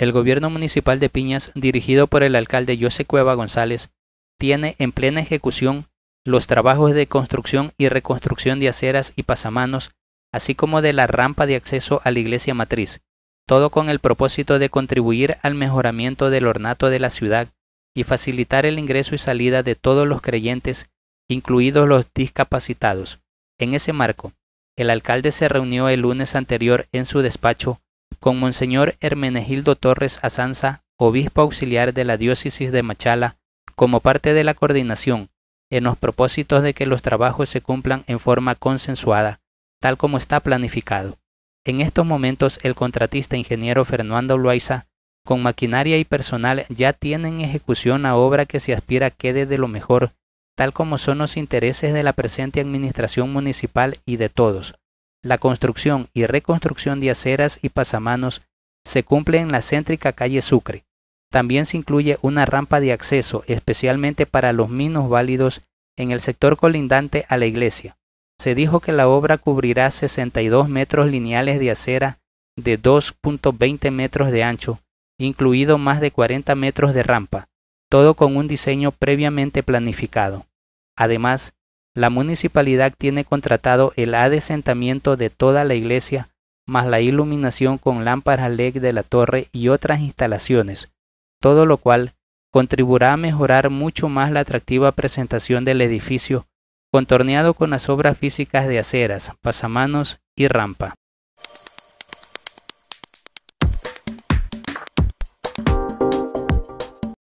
El gobierno municipal de Piñas, dirigido por el alcalde José Cueva González, tiene en plena ejecución los trabajos de construcción y reconstrucción de aceras y pasamanos, así como de la rampa de acceso a la iglesia matriz, todo con el propósito de contribuir al mejoramiento del ornato de la ciudad y facilitar el ingreso y salida de todos los creyentes, incluidos los discapacitados. En ese marco, el alcalde se reunió el lunes anterior en su despacho con Monseñor Hermenegildo Torres Azanza, obispo auxiliar de la diócesis de Machala, como parte de la coordinación, en los propósitos de que los trabajos se cumplan en forma consensuada, tal como está planificado. En estos momentos el contratista ingeniero Fernando Loaiza, con maquinaria y personal ya tiene en ejecución la obra que se aspira quede de lo mejor, tal como son los intereses de la presente administración municipal y de todos, la construcción y reconstrucción de aceras y pasamanos se cumple en la céntrica calle Sucre. También se incluye una rampa de acceso especialmente para los minos válidos en el sector colindante a la iglesia. Se dijo que la obra cubrirá 62 metros lineales de acera de 2.20 metros de ancho, incluido más de 40 metros de rampa, todo con un diseño previamente planificado. Además, la municipalidad tiene contratado el adesentamiento de toda la iglesia, más la iluminación con lámparas LED de la torre y otras instalaciones, todo lo cual contribuirá a mejorar mucho más la atractiva presentación del edificio, contorneado con las obras físicas de aceras, pasamanos y rampa.